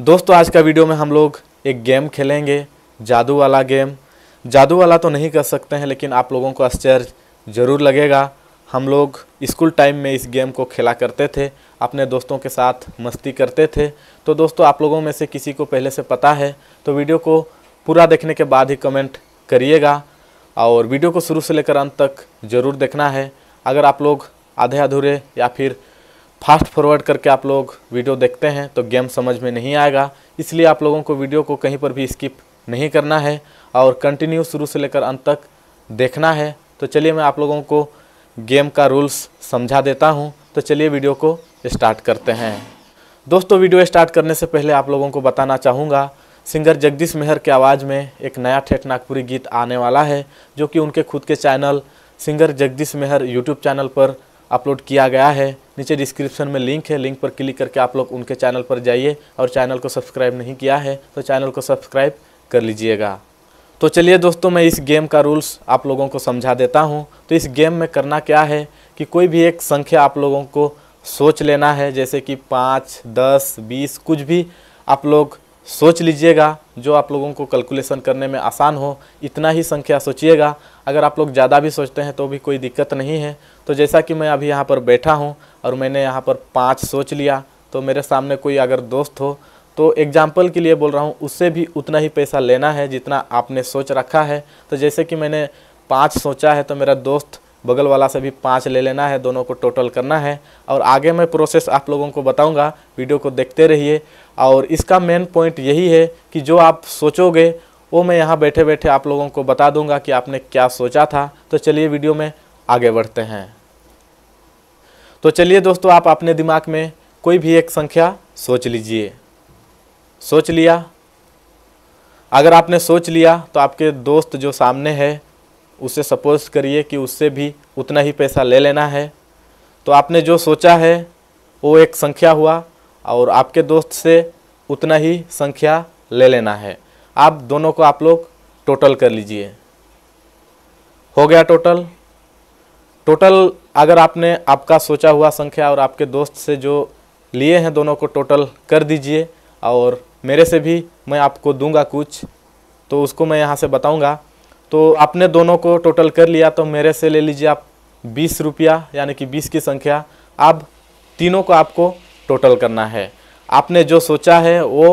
दोस्तों आज का वीडियो में हम लोग एक गेम खेलेंगे जादू वाला गेम जादू वाला तो नहीं कर सकते हैं लेकिन आप लोगों को आश्चर्य ज़रूर लगेगा हम लोग स्कूल टाइम में इस गेम को खेला करते थे अपने दोस्तों के साथ मस्ती करते थे तो दोस्तों आप लोगों में से किसी को पहले से पता है तो वीडियो को पूरा देखने के बाद ही कमेंट करिएगा और वीडियो को शुरू से लेकर अंत तक ज़रूर देखना है अगर आप लोग आधे अधूरे या फिर फास्ट फॉरवर्ड करके आप लोग वीडियो देखते हैं तो गेम समझ में नहीं आएगा इसलिए आप लोगों को वीडियो को कहीं पर भी स्किप नहीं करना है और कंटिन्यू शुरू से लेकर अंत तक देखना है तो चलिए मैं आप लोगों को गेम का रूल्स समझा देता हूँ तो चलिए वीडियो को स्टार्ट करते हैं दोस्तों वीडियो स्टार्ट करने से पहले आप लोगों को बताना चाहूँगा सिंगर जगदीश मेहर के आवाज़ में एक नया ठेठ नागपुरी गीत आने वाला है जो कि उनके खुद के channel singer Jagdish Meher YouTube channel पर अपलोड किया गया है नीचे डिस्क्रिप्शन में लिंक है लिंक पर क्लिक करके आप लोग उनके चैनल पर जाइए और चैनल को सब्सक्राइब नहीं किया है तो चैनल को सब्सक्राइब कर लीजिएगा तो चलिए दोस्तों मैं इस गेम का रूल्स आप लोगों को समझा देता हूँ तो इस गेम में करना क्या है कि कोई भी एक संख्या आप लोगों को सोच लेना है जैसे कि पाँच दस बीस कुछ भी आप लोग सोच लीजिएगा जो आप लोगों को कैलकुलेशन करने में आसान हो इतना ही संख्या सोचिएगा अगर आप लोग ज़्यादा भी सोचते हैं तो भी कोई दिक्कत नहीं है तो जैसा कि मैं अभी यहाँ पर बैठा हूँ और मैंने यहाँ पर पाँच सोच लिया तो मेरे सामने कोई अगर दोस्त हो तो एग्जाम्पल के लिए बोल रहा हूँ उससे भी उतना ही पैसा लेना है जितना आपने सोच रखा है तो जैसे कि मैंने पाँच सोचा है तो मेरा दोस्त बगल वाला से भी पाँच ले लेना है दोनों को टोटल करना है और आगे मैं प्रोसेस आप लोगों को बताऊंगा वीडियो को देखते रहिए और इसका मेन पॉइंट यही है कि जो आप सोचोगे वो मैं यहाँ बैठे बैठे आप लोगों को बता दूंगा कि आपने क्या सोचा था तो चलिए वीडियो में आगे बढ़ते हैं तो चलिए दोस्तों आप अपने दिमाग में कोई भी एक संख्या सोच लीजिए सोच लिया अगर आपने सोच लिया तो आपके दोस्त जो सामने है उसे सपोज करिए कि उससे भी उतना ही पैसा ले लेना है तो आपने जो सोचा है वो एक संख्या हुआ और आपके दोस्त से उतना ही संख्या ले लेना है आप दोनों को आप लोग टोटल कर लीजिए हो गया टोटल टोटल अगर आपने आपका सोचा हुआ संख्या और आपके दोस्त से जो लिए हैं दोनों को टोटल कर दीजिए और मेरे से भी मैं आपको दूंगा कुछ तो उसको मैं यहाँ से बताऊँगा तो आपने दोनों को टोटल कर लिया तो मेरे से ले लीजिए आप बीस रुपया यानी कि बीस की संख्या अब तीनों को आपको टोटल करना है आपने जो सोचा है वो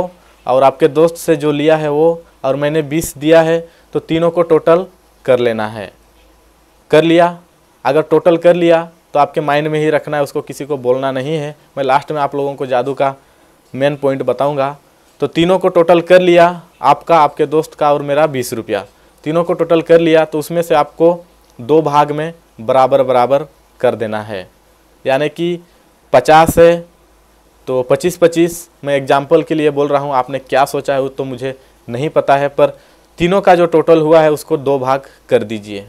और आपके दोस्त से जो लिया है वो और मैंने बीस दिया है तो तीनों को टोटल कर लेना है कर लिया अगर टोटल कर लिया तो आपके माइंड में ही रखना है उसको किसी को बोलना नहीं है मैं लास्ट में आप लोगों को जादू का मेन पॉइंट बताऊंगा तो तीनों को टोटल कर लिया आपका आपके दोस्त का और मेरा बीस रुपया तीनों को टोटल कर लिया तो उसमें से आपको दो भाग में बराबर बराबर कर देना है यानी कि पचास है तो पच्चीस पच्चीस मैं एग्जाम्पल के लिए बोल रहा हूँ आपने क्या सोचा है वो तो मुझे नहीं पता है पर तीनों का जो टोटल हुआ है उसको दो भाग कर दीजिए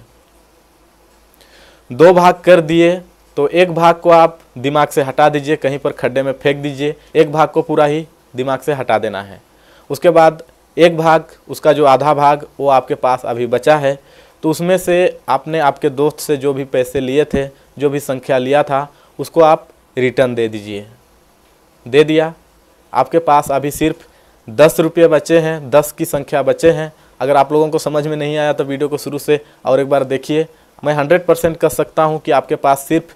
दो भाग कर दिए तो एक भाग को आप दिमाग से हटा दीजिए कहीं पर खड्डे में फेंक दीजिए एक भाग को पूरा ही दिमाग से हटा देना है उसके बाद एक भाग उसका जो आधा भाग वो आपके पास अभी बचा है तो उसमें से आपने आपके दोस्त से जो भी पैसे लिए थे जो भी संख्या लिया था उसको आप रिटर्न दे दीजिए दे दिया आपके पास अभी सिर्फ दस रुपये बचे हैं दस की संख्या बचे हैं अगर आप लोगों को समझ में नहीं आया तो वीडियो को शुरू से और एक बार देखिए मैं हंड्रेड परसेंट कह सकता हूँ कि आपके पास सिर्फ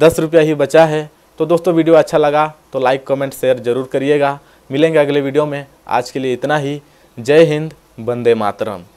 दस रुपया ही बचा है तो दोस्तों वीडियो अच्छा लगा तो लाइक कमेंट शेयर ज़रूर करिएगा मिलेंगे अगले वीडियो में आज के लिए इतना ही जय हिंद वंदे मातरम